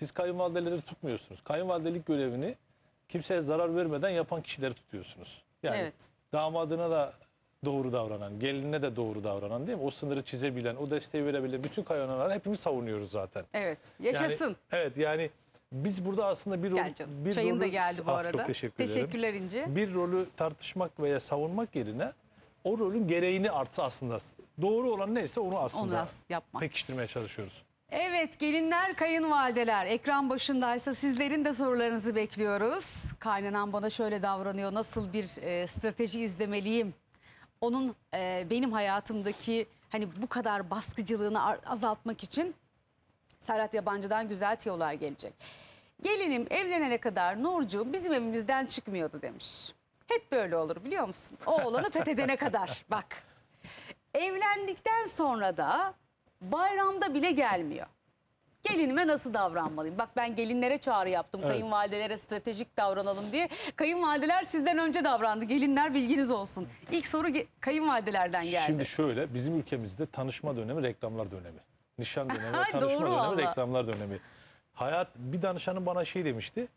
Siz kayınvalideleri tutmuyorsunuz. Kayınvalidelik görevini kimseye zarar vermeden yapan kişileri tutuyorsunuz. Yani evet. damadına da doğru davranan, geline de doğru davranan değil mi? O sınırı çizebilen, o desteği verebilen bütün kayınvalideleri hepimiz savunuyoruz zaten. Evet. Yaşasın. Yani, evet yani biz burada aslında bir rol, bir Çayın rolü, da geldi bu ah, arada. Çok teşekkür Teşekkürler ederim. İnci. Bir rolü tartışmak veya savunmak yerine o rolün gereğini artı aslında doğru olan neyse onu aslında onu as yapmak. pekiştirmeye çalışıyoruz. Evet gelinler kayınvalideler ekran başındaysa sizlerin de sorularınızı bekliyoruz. Kaynanan bana şöyle davranıyor nasıl bir e, strateji izlemeliyim? Onun e, benim hayatımdaki hani bu kadar baskıcılığını azaltmak için Serhat Yabancı'dan güzel tiyolar gelecek. Gelinim evlenene kadar Nurcu bizim evimizden çıkmıyordu demiş. Hep böyle olur biliyor musun? O oğlanı fethedene kadar bak. Evlendikten sonra da bayramda bile gelmiyor. Gelinime nasıl davranmalıyım? Bak ben gelinlere çağrı yaptım. Evet. Kayınvalidelere stratejik davranalım diye. Kayınvalideler sizden önce davrandı. Gelinler bilginiz olsun. İlk soru kayınvalidelerden geldi. Şimdi şöyle bizim ülkemizde tanışma dönemi reklamlar dönemi. Nişan dönemi, tanışma Doğru dönemi, valla. reklamlar dönemi. Hayat bir danışanım bana şey demişti.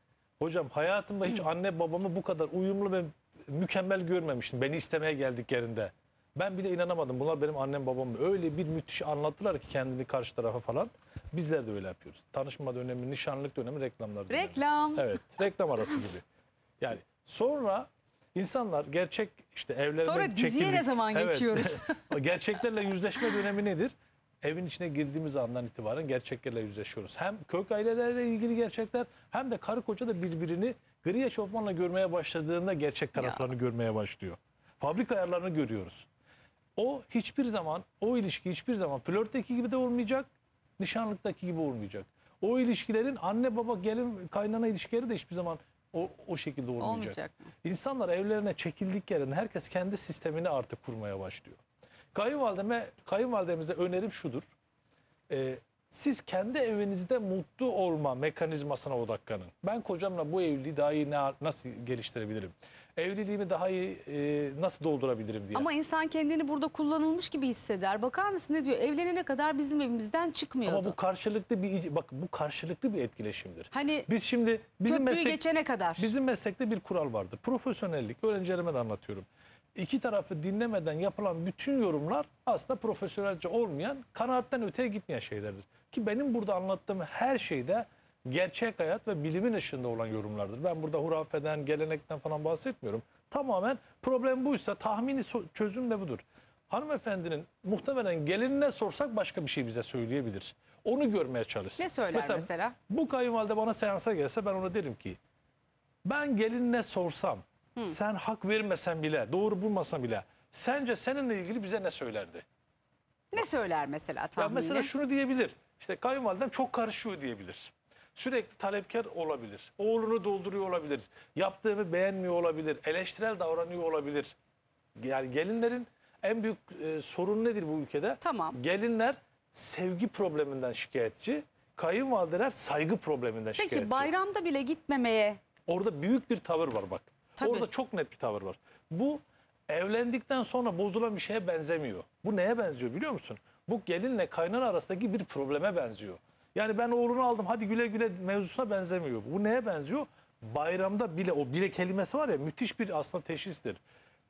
Hocam hayatımda hiç anne babamı bu kadar uyumlu ve mükemmel görmemiştim. Beni istemeye geldik yerinde. Ben bile inanamadım. Bunlar benim annem babam. Öyle bir müthiş anlattılar ki kendini karşı tarafa falan. Bizler de öyle yapıyoruz. Tanışma dönemi, nişanlık dönemi, reklamlar dönemi. Reklam. Evet, reklam arası gibi. Yani sonra insanlar gerçek işte evlenme Sonra diziye ne zaman evet. geçiyoruz? Gerçeklerle yüzleşme dönemi nedir? Evin içine girdiğimiz andan itibaren gerçeklerle yüzleşiyoruz. Hem kök ailelerle ilgili gerçekler hem de karı koca da birbirini gri eşofmanla görmeye başladığında gerçek taraflarını ya. görmeye başlıyor. Fabrika ayarlarını görüyoruz. O hiçbir zaman, o ilişki hiçbir zaman flörtteki gibi de olmayacak, nişanlıktaki gibi olmayacak. O ilişkilerin anne baba gelin kaynana ilişkileri de hiçbir zaman o, o şekilde olmayacak. olmayacak. İnsanlar evlerine çekildik yerinde herkes kendi sistemini artık kurmaya başlıyor. Kayınvalideme, kayınvalidemize önerim şudur. E, siz kendi evinizde mutlu olma mekanizmasına odaklanın. Ben kocamla bu evliliği daha iyi ne, nasıl geliştirebilirim? evliliğimi daha iyi e, nasıl doldurabilirim diye. Ama insan kendini burada kullanılmış gibi hisseder. Bakar mısın ne diyor? Evlenene kadar bizim evimizden çıkmıyordu. Ama bu karşılıklı bir bak bu karşılıklı bir etkileşimdir. Hani biz şimdi bizim meslek geçene kadar. Bizim meslekte bir kural vardır. Profesyonellik. Öğrencilerime de anlatıyorum. İki tarafı dinlemeden yapılan bütün yorumlar aslında profesyonelce olmayan, kanaatten öteye gitmeyen şeylerdir. Ki benim burada anlattığım her şeyde gerçek hayat ve bilimin ışığında olan yorumlardır. Ben burada hurafeden, gelenekten falan bahsetmiyorum. Tamamen problem buysa tahmini çözüm de budur. Hanımefendinin muhtemelen gelinine sorsak başka bir şey bize söyleyebilir. Onu görmeye çalış. Ne söyler mesela? mesela? Bu kayınvalide bana seansa gelse ben ona derim ki ben gelinine sorsam Hı. Hmm. sen hak vermesen bile doğru bulmasan bile sence seninle ilgili bize ne söylerdi? Ne söyler mesela tahmini? Ya mesela şunu diyebilir. İşte kayınvalidem çok karışıyor diyebilir sürekli talepkar olabilir. Oğlunu dolduruyor olabilir. Yaptığını beğenmiyor olabilir. Eleştirel davranıyor olabilir. Yani gelinlerin en büyük e, sorun nedir bu ülkede? Tamam. Gelinler sevgi probleminden şikayetçi. Kayınvalideler saygı probleminden Peki, şikayetçi. Peki bayramda bile gitmemeye? Orada büyük bir tavır var bak. Tabii. Orada çok net bir tavır var. Bu evlendikten sonra bozulan bir şeye benzemiyor. Bu neye benziyor biliyor musun? Bu gelinle kaynan arasındaki bir probleme benziyor. Yani ben oğlunu aldım hadi güle güle mevzusuna benzemiyor. Bu neye benziyor? Bayramda bile o bile kelimesi var ya müthiş bir aslında teşhistir.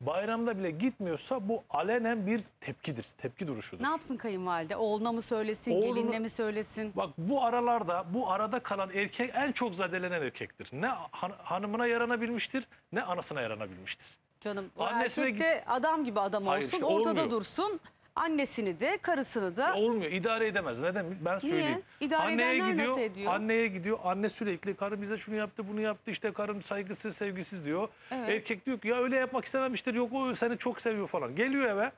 Bayramda bile gitmiyorsa bu alenen bir tepkidir. Tepki duruşudur. Ne yapsın kayınvalide? Oğluna mı söylesin, Oğlunu, gelinle mi söylesin? Bak bu aralarda, bu arada kalan erkek en çok zadelenen erkektir. Ne han hanımına yaranabilmiştir, ne anasına yaranabilmiştir. Canım Annesine... erkek de adam gibi adam olsun, işte ortada olmuyor. dursun. Annesini de karısını da. Ya e, olmuyor. idare edemez. Neden? Ben söyleyeyim. Niye? İdare anneye gidiyor, nasıl ediyor? Anneye gidiyor. Anne sürekli karım bize şunu yaptı bunu yaptı işte karım saygısız sevgisiz diyor. Evet. Erkek diyor ki ya öyle yapmak istememiştir yok o seni çok seviyor falan. Geliyor eve.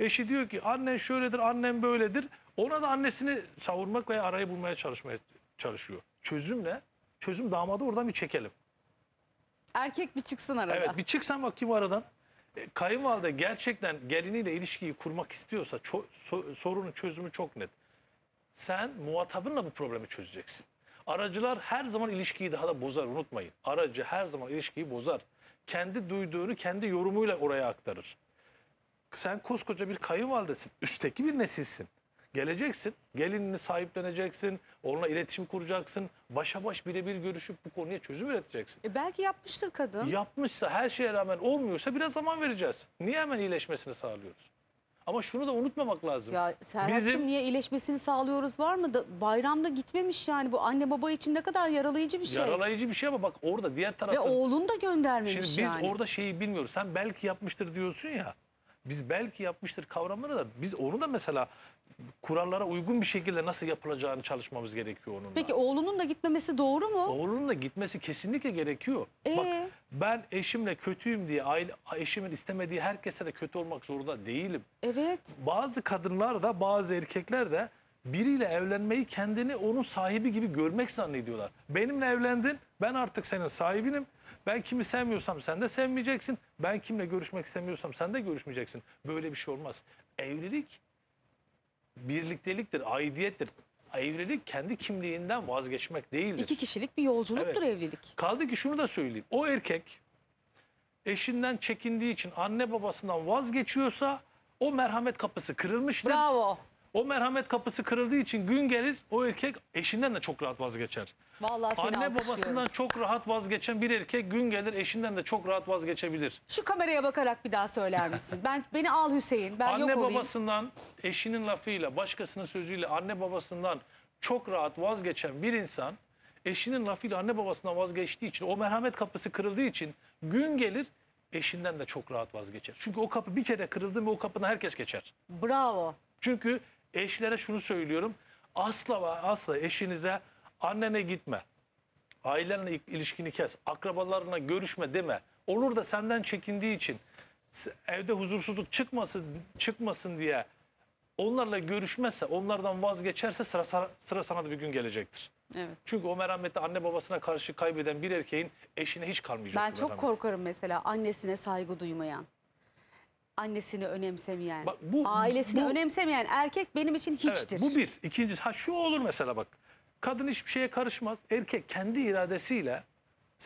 Eşi diyor ki annen şöyledir annem böyledir. Ona da annesini savurmak veya arayı bulmaya çalışmaya çalışıyor. Çözüm ne? Çözüm damadı oradan bir çekelim. Erkek bir çıksın aradan. Evet bir çıksan bakayım aradan kayınvalide gerçekten geliniyle ilişkiyi kurmak istiyorsa so sorunun çözümü çok net. Sen muhatabınla bu problemi çözeceksin. Aracılar her zaman ilişkiyi daha da bozar unutmayın. Aracı her zaman ilişkiyi bozar. Kendi duyduğunu kendi yorumuyla oraya aktarır. Sen koskoca bir kayınvalidesin. Üstteki bir nesilsin. Geleceksin, gelinini sahipleneceksin, onunla iletişim kuracaksın, başa baş birebir görüşüp bu konuya çözüm üreteceksin. E belki yapmıştır kadın. Yapmışsa her şeye rağmen olmuyorsa biraz zaman vereceğiz. Niye hemen iyileşmesini sağlıyoruz? Ama şunu da unutmamak lazım. Ya Serhat'cığım Bizim... niye iyileşmesini sağlıyoruz var mı? Da, bayramda gitmemiş yani bu anne baba için ne kadar yaralayıcı bir şey. Yaralayıcı bir şey ama bak orada diğer tarafta... Ve oğlunu da göndermemiş Şimdi biz yani. orada şeyi bilmiyoruz. Sen belki yapmıştır diyorsun ya. Biz belki yapmıştır kavramını da biz onu da mesela kurallara uygun bir şekilde nasıl yapılacağını çalışmamız gerekiyor onunla. Peki oğlunun da gitmemesi doğru mu? Oğlunun da gitmesi kesinlikle gerekiyor. Ee? Bak ben eşimle kötüyüm diye aile, eşimin istemediği herkese de kötü olmak zorunda değilim. Evet. Bazı kadınlar da bazı erkekler de biriyle evlenmeyi kendini onun sahibi gibi görmek zannediyorlar. Benimle evlendin, ben artık senin sahibinim. Ben kimi sevmiyorsam sen de sevmeyeceksin. Ben kimle görüşmek istemiyorsam sen de görüşmeyeceksin. Böyle bir şey olmaz. Evlilik birlikteliktir, aidiyettir. Evlilik kendi kimliğinden vazgeçmek değildir. İki kişilik bir yolculuktur evet. evlilik. Kaldı ki şunu da söyleyeyim. O erkek eşinden çekindiği için anne babasından vazgeçiyorsa o merhamet kapısı kırılmıştır. Bravo. O merhamet kapısı kırıldığı için gün gelir o erkek eşinden de çok rahat vazgeçer. Vallahi seni Anne babasından çok rahat vazgeçen bir erkek gün gelir eşinden de çok rahat vazgeçebilir. Şu kameraya bakarak bir daha söyler misin? ben beni al Hüseyin. Ben anne yok olayım. Anne babasından eşinin lafıyla, başkasının sözüyle anne babasından çok rahat vazgeçen bir insan eşinin lafıyla anne babasından vazgeçtiği için o merhamet kapısı kırıldığı için gün gelir eşinden de çok rahat vazgeçer. Çünkü o kapı bir kere kırıldı mı o kapına herkes geçer. Bravo. Çünkü eşlere şunu söylüyorum. Asla ve asla eşinize annene gitme. Ailenle ilişkini kes. Akrabalarına görüşme deme. Olur da senden çekindiği için evde huzursuzluk çıkmasın çıkmasın diye onlarla görüşmezse, onlardan vazgeçerse sıra sana, sıra sana da bir gün gelecektir. Evet. Çünkü o merhametli anne babasına karşı kaybeden bir erkeğin eşine hiç kalmayacak. Ben çok merhamet. korkarım mesela annesine saygı duymayan annesini önemsemeyen, bak, bu, ailesini bu, önemsemeyen erkek benim için hiçtir. Evet, bu bir. İkincisi ha şu olur mesela bak. Kadın hiçbir şeye karışmaz. Erkek kendi iradesiyle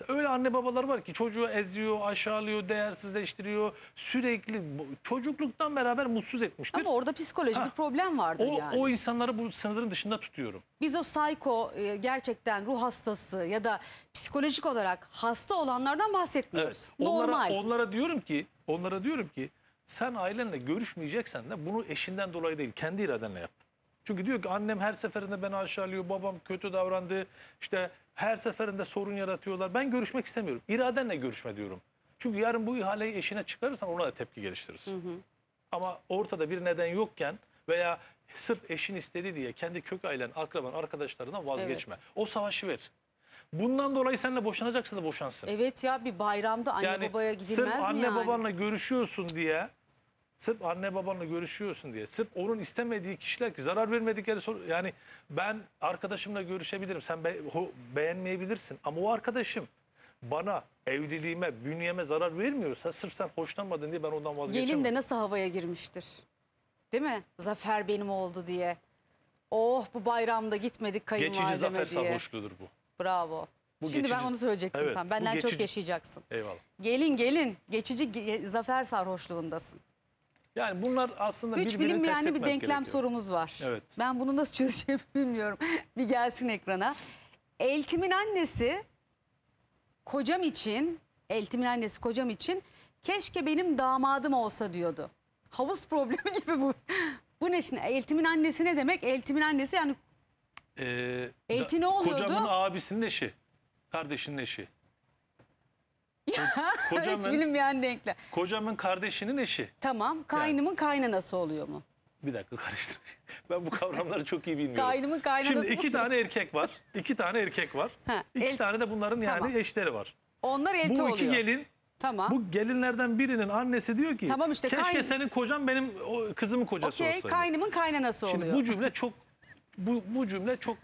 öyle anne babalar var ki çocuğu eziyor, aşağılıyor, değersizleştiriyor. Sürekli çocukluktan beraber mutsuz etmiştir. Ama orada psikolojik bir problem vardır o, yani. O insanları bu sınırların dışında tutuyorum. Biz o psiko e, gerçekten ruh hastası ya da psikolojik olarak hasta olanlardan bahsetmiyoruz. Evet, onlara, Normal. Onlara diyorum ki, onlara diyorum ki sen ailenle görüşmeyeceksen de bunu eşinden dolayı değil kendi iradenle yap. Çünkü diyor ki annem her seferinde beni aşağılıyor, babam kötü davrandı, işte her seferinde sorun yaratıyorlar. Ben görüşmek istemiyorum. İradenle görüşme diyorum. Çünkü yarın bu ihaleyi eşine çıkarırsan ona da tepki geliştirirsin. Hı hı. Ama ortada bir neden yokken veya sırf eşin istedi diye kendi kök ailen, akraban, arkadaşlarından vazgeçme. Evet. O savaşı ver. Bundan dolayı seninle boşanacaksa da boşansın. Evet ya bir bayramda anne yani, babaya gidilmez sırf anne babanla görüşüyorsun diye Sırf anne babanla görüşüyorsun diye. Sırf onun istemediği kişiler ki zarar vermedikleri soru. Yani ben arkadaşımla görüşebilirim. Sen be beğenmeyebilirsin. Ama o arkadaşım bana, evliliğime, bünyeme zarar vermiyorsa sırf sen hoşlanmadın diye ben ondan vazgeçemem. Gelin de nasıl havaya girmiştir. Değil mi? Zafer benim oldu diye. Oh bu bayramda gitmedik kayınvalideme diye. Geçici zafer sarhoşludur bu. Bravo. Bu Şimdi geçici... ben onu söyleyecektim evet, tam. Benden geçici... çok yaşayacaksın. Eyvallah. Gelin gelin geçici ge zafer sarhoşluğundasın. Yani bunlar aslında Üç bilim, yani bir denklem gerekiyor. sorumuz var. Evet. Ben bunu nasıl çözeceğimi bilmiyorum. bir gelsin ekrana. Eltim'in annesi kocam için, Eltim'in annesi kocam için keşke benim damadım olsa diyordu. Havuz problemi gibi bu. bu ne şimdi? Eltim'in annesi ne demek? Eltim'in annesi yani Ee, Elti ne oluyordu? Kocamın abisinin eşi. Kardeşinin eşi. Hiç bilinmeyen denkler. kocamın kardeşinin eşi. Tamam. Kaynımın kaynanası oluyor mu? Bir dakika karıştırdım. Ben bu kavramları çok iyi bilmiyorum. Kaynımın kaynanası Şimdi iki tane erkek var. iki tane erkek var. Ha, iki el- tane de bunların yani eşleri var. Onlar elti bu oluyor. iki gelin Tamam. bu gelinlerden birinin annesi diyor ki Tamam işte, keşke kayn- senin kocan benim o kızımın kocası Okey. olsaydı. Kaynımın kaynanası Şimdi oluyor. bu cümle çok bu, bu cümle çok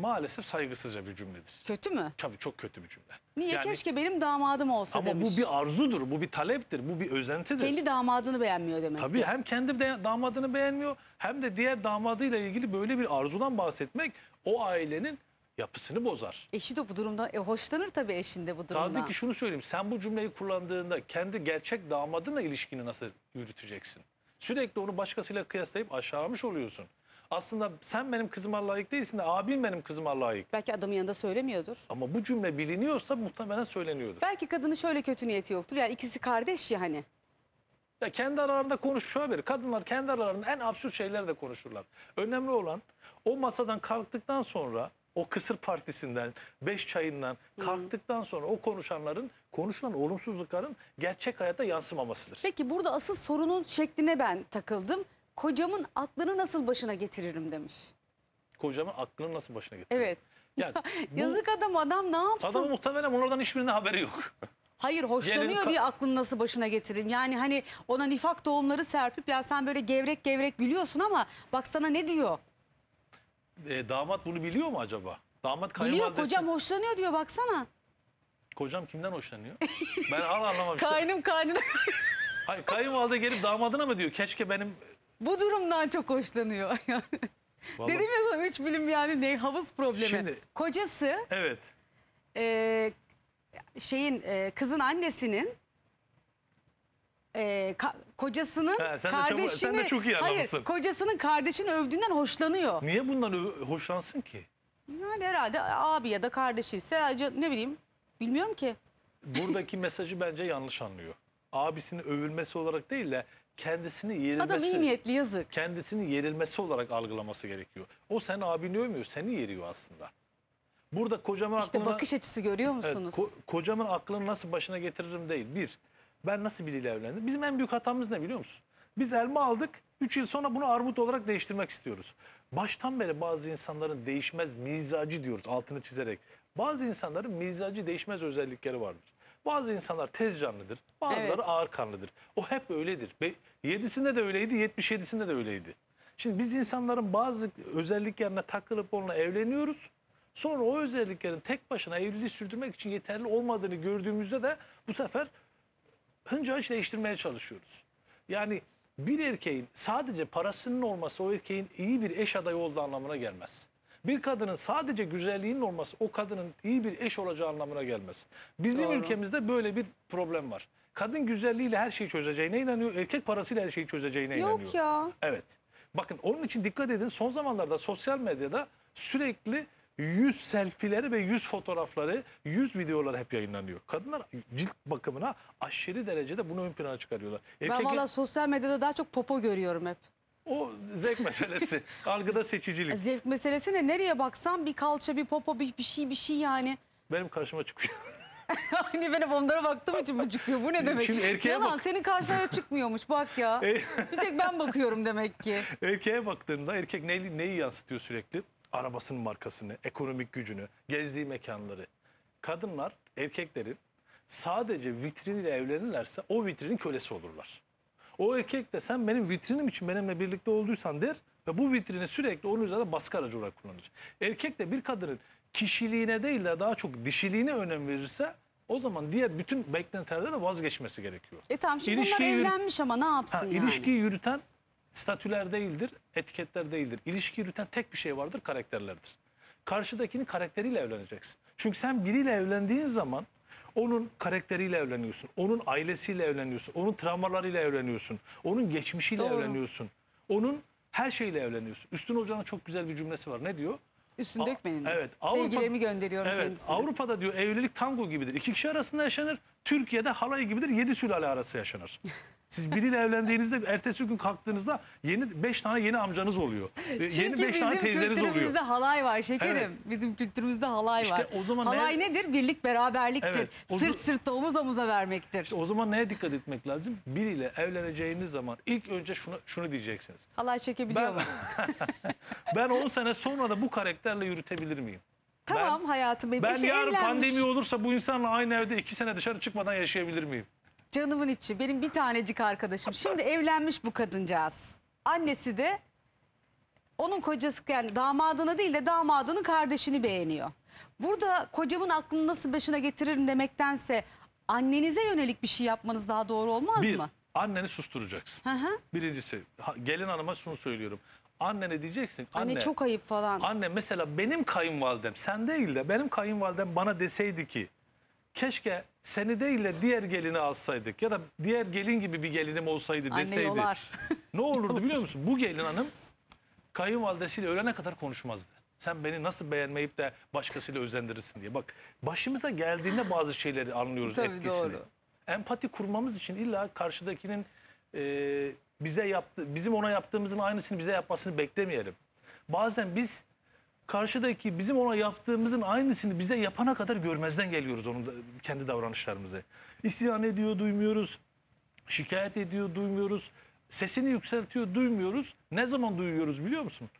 maalesef saygısızca bir cümledir. Kötü mü? Tabii çok kötü bir cümle. Niye Yani- keşke benim damadım olsa Ama demiş. bu bir arzudur, bu bir taleptir, bu bir özentidir. Kendi damadını beğenmiyor demek. Tabii hem kendi damadını beğenmiyor hem de diğer damadıyla ilgili böyle bir arzudan bahsetmek o ailenin yapısını bozar. Eşi de bu durumdan e, hoşlanır tabii eşinde bu durumdan. Sadece ki şunu söyleyeyim sen bu cümleyi kullandığında kendi gerçek damadınla ilişkini nasıl yürüteceksin? Sürekli onu başkasıyla kıyaslayıp aşağılamış oluyorsun. Aslında sen benim kızıma layık değilsin de abim benim kızıma layık. Belki adamın yanında söylemiyordur. Ama bu cümle biliniyorsa muhtemelen söyleniyordur. Belki kadının şöyle kötü niyeti yoktur. Yani ikisi kardeş ya hani. Ya kendi aralarında konuşuyor haberi. Kadınlar kendi aralarında en absürt şeyleri de konuşurlar. Önemli olan o masadan kalktıktan sonra o kısır partisinden, beş çayından kalktıktan sonra o konuşanların, konuşulan olumsuzlukların gerçek hayata yansımamasıdır. Peki burada asıl sorunun şekline ben takıldım kocamın aklını nasıl başına getiririm demiş. Kocamın aklını nasıl başına getiririm? Evet. Yani bu, Yazık adam adam ne yapsın? Adam muhtemelen bunlardan hiçbirinin haberi yok. Hayır hoşlanıyor Yeğenim diye aklını nasıl başına getiririm. Yani hani ona nifak doğumları serpip ya sen böyle gevrek gevrek gülüyorsun ama baksana ne diyor? E, damat bunu biliyor mu acaba? Damat kayınvalidesi... Biliyor kocam hoşlanıyor diyor baksana. Kocam kimden hoşlanıyor? ben al anlamamıştım. Kaynım kaynına. Hayır kayınvalide gelip damadına mı diyor? Keşke benim bu durumdan çok hoşlanıyor. Yani. Vallahi... Dedim ya sana 3 bilim yani ne havuz problemi. Şimdi, Kocası evet. E, şeyin e, kızın annesinin e, ka, kocasının ha, sen kardeşini de çabuk, sen de çok iyi hayır, kocasının kardeşini övdüğünden hoşlanıyor. Niye bundan hoşlansın ki? Yani herhalde abi ya da kardeşi ise ne bileyim bilmiyorum ki. Buradaki mesajı bence yanlış anlıyor. Abisinin övülmesi olarak değil de kendisini yerilmesi. Adam iyi niyetli yazık. Kendisini yerilmesi olarak algılaması gerekiyor. O sen abini övmüyor, seni yeriyor aslında. Burada kocamın işte aklına... bakış açısı görüyor musunuz? Evet, ko kocamın aklını nasıl başına getiririm değil. Bir, ben nasıl biriyle evlendim? Bizim en büyük hatamız ne biliyor musun? Biz elma aldık, 3 yıl sonra bunu armut olarak değiştirmek istiyoruz. Baştan beri bazı insanların değişmez mizacı diyoruz altını çizerek. Bazı insanların mizacı değişmez özellikleri vardır. Bazı insanlar tez canlıdır, bazıları Evet. ağır kanlıdır. O hep öyledir. Be- de öyleydi, 77'sinde de öyleydi. Şimdi biz insanların bazı özelliklerine takılıp onunla evleniyoruz. Sonra o özelliklerin tek başına evliliği sürdürmek için yeterli olmadığını gördüğümüzde de bu sefer hınca hınç değiştirmeye çalışıyoruz. Yani bir erkeğin sadece parasının olması o erkeğin iyi bir eş adayı olduğu anlamına gelmez bir kadının sadece güzelliğinin olması o kadının iyi bir eş olacağı anlamına gelmez. Bizim Doğru. ülkemizde böyle bir problem var. Kadın güzelliğiyle her şeyi çözeceğine inanıyor. Erkek parasıyla her şeyi çözeceğine Yok inanıyor. Yok ya. Evet. Bakın onun için dikkat edin son zamanlarda sosyal medyada sürekli yüz selfileri ve yüz fotoğrafları, yüz videoları hep yayınlanıyor. Kadınlar cilt bakımına aşırı derecede bunu ön plana çıkarıyorlar. Erkek... Ben valla sosyal medyada daha çok popo görüyorum hep. O zevk meselesi. Algıda seçicilik. Zevk meselesi ne? nereye baksan bir kalça, bir popo, bir, bir şey bir şey yani. Benim karşıma çıkıyor. hani ben onlara baktığım için bu çıkıyor. Bu ne demek? Şimdi erkeğe Yalan bak. senin karşına çıkmıyormuş bak ya. E- bir tek ben bakıyorum demek ki. Erkeğe baktığında erkek neyi, neyi yansıtıyor sürekli? Arabasının markasını, ekonomik gücünü, gezdiği mekanları. Kadınlar erkeklerin sadece vitrin ile evlenirlerse o vitrinin kölesi olurlar. O erkek de sen benim vitrinim için benimle birlikte olduysan der ve bu vitrini sürekli onun üzerinde baskı aracı olarak kullanır. Erkek de bir kadının kişiliğine değil de daha çok dişiliğine önem verirse o zaman diğer bütün beklentilerden de vazgeçmesi gerekiyor. E tamam şimdi ilişkiyi bunlar evlenmiş ama ne yapsın ha, yani? İlişkiyi yürüten statüler değildir, etiketler değildir. İlişki yürüten tek bir şey vardır, karakterlerdir. Karşıdakinin karakteriyle evleneceksin. Çünkü sen biriyle evlendiğin zaman onun karakteriyle evleniyorsun. Onun ailesiyle evleniyorsun. Onun travmalarıyla evleniyorsun. Onun geçmişiyle Doğru. evleniyorsun. Onun her şeyle evleniyorsun. Üstün Hoca'nın çok güzel bir cümlesi var. Ne diyor? Üstün A dökmeyin. Diyor. Evet. Avrupa, Sevgilerimi gönderiyorum evet, kendisine. Avrupa'da diyor evlilik tango gibidir. İki kişi arasında yaşanır. Türkiye'de halay gibidir. Yedi sülale arası yaşanır. Siz biriyle evlendiğinizde ertesi gün kalktığınızda yeni beş tane yeni amcanız oluyor. E, Çünkü yeni beş tane teyzeniz oluyor. Bizim kültürümüzde halay var şekerim. Evet. Bizim kültürümüzde halay işte var. O zaman halay neye... nedir? Birlik beraberliktir. Evet, o... Sırt sırtta omuz omuza vermektir. İşte o zaman neye dikkat etmek lazım? Biriyle evleneceğiniz zaman ilk önce şunu şunu diyeceksiniz. Halay çekebiliyor ben... mu? ben 10 sene sonra da bu karakterle yürütebilir miyim? Tamam ben, hayatım. Ben, ben şey yarın evlenmiş. pandemi olursa bu insanla aynı evde iki sene dışarı çıkmadan yaşayabilir miyim? Canımın içi benim bir tanecik arkadaşım. Şimdi evlenmiş bu kadıncağız. Annesi de onun kocası yani damadını değil de damadının kardeşini beğeniyor. Burada kocamın aklını nasıl başına getiririm demektense annenize yönelik bir şey yapmanız daha doğru olmaz Bir, mı? anneni susturacaksın. Hı hı. Birincisi gelin hanıma şunu söylüyorum. Annene diyeceksin. Anne, Anne, çok ayıp falan. Anne mesela benim kayınvalidem sen değil de benim kayınvalidem bana deseydi ki keşke seni değil de diğer gelini alsaydık ya da diğer gelin gibi bir gelinim olsaydı deseydi. Anne deseydi. yolar. Ne olurdu biliyor musun? Bu gelin hanım kayınvalidesiyle ölene kadar konuşmazdı. Sen beni nasıl beğenmeyip de başkasıyla özendirirsin diye. Bak başımıza geldiğinde bazı şeyleri anlıyoruz Tabii etkisini. doğru. Empati kurmamız için illa karşıdakinin e, bize yaptı, bizim ona yaptığımızın aynısını bize yapmasını beklemeyelim. Bazen biz karşıdaki bizim ona yaptığımızın aynısını bize yapana kadar görmezden geliyoruz onun da, kendi davranışlarımızı. İsyan ediyor duymuyoruz, şikayet ediyor duymuyoruz, sesini yükseltiyor duymuyoruz. Ne zaman duyuyoruz biliyor musun?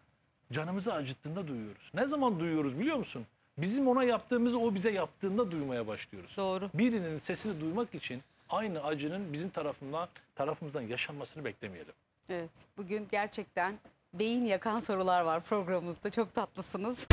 Canımızı acıttığında duyuyoruz. Ne zaman duyuyoruz biliyor musun? Bizim ona yaptığımızı o bize yaptığında duymaya başlıyoruz. Doğru. Birinin sesini duymak için aynı acının bizim tarafından tarafımızdan yaşanmasını beklemeyelim. Evet, bugün gerçekten beyin yakan sorular var programımızda. Çok tatlısınız.